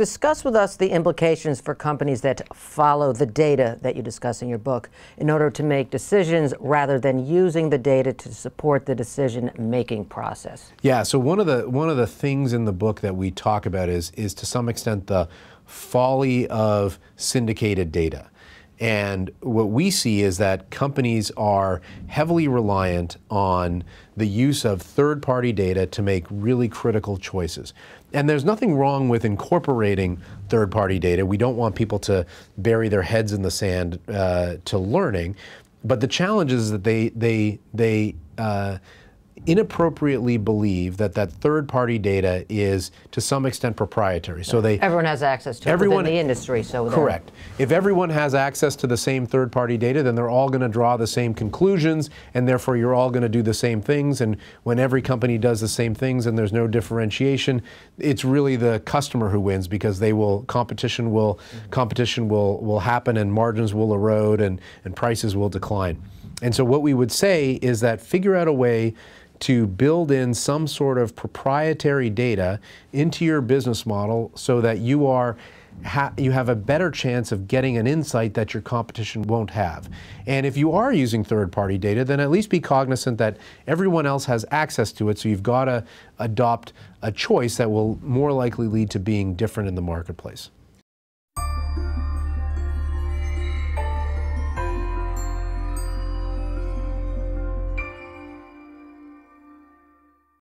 Discuss with us the implications for companies that follow the data that you discuss in your book in order to make decisions rather than using the data to support the decision making process. Yeah, so one of the one of the things in the book that we talk about is is to some extent the folly of syndicated data. And what we see is that companies are heavily reliant on the use of third party data to make really critical choices. And there's nothing wrong with incorporating third party data. We don't want people to bury their heads in the sand uh, to learning. But the challenge is that they, they, they, uh, inappropriately believe that that third party data is to some extent proprietary. So they everyone has access to everyone in the industry. So correct. If everyone has access to the same third party data, then they're all going to draw the same conclusions, and therefore you're all going to do the same things. And when every company does the same things and there's no differentiation, it's really the customer who wins because they will competition will mm -hmm. competition will will happen and margins will erode and and prices will decline. And so what we would say is that figure out a way to build in some sort of proprietary data into your business model so that you are ha you have a better chance of getting an insight that your competition won't have. And if you are using third-party data, then at least be cognizant that everyone else has access to it, so you've got to adopt a choice that will more likely lead to being different in the marketplace.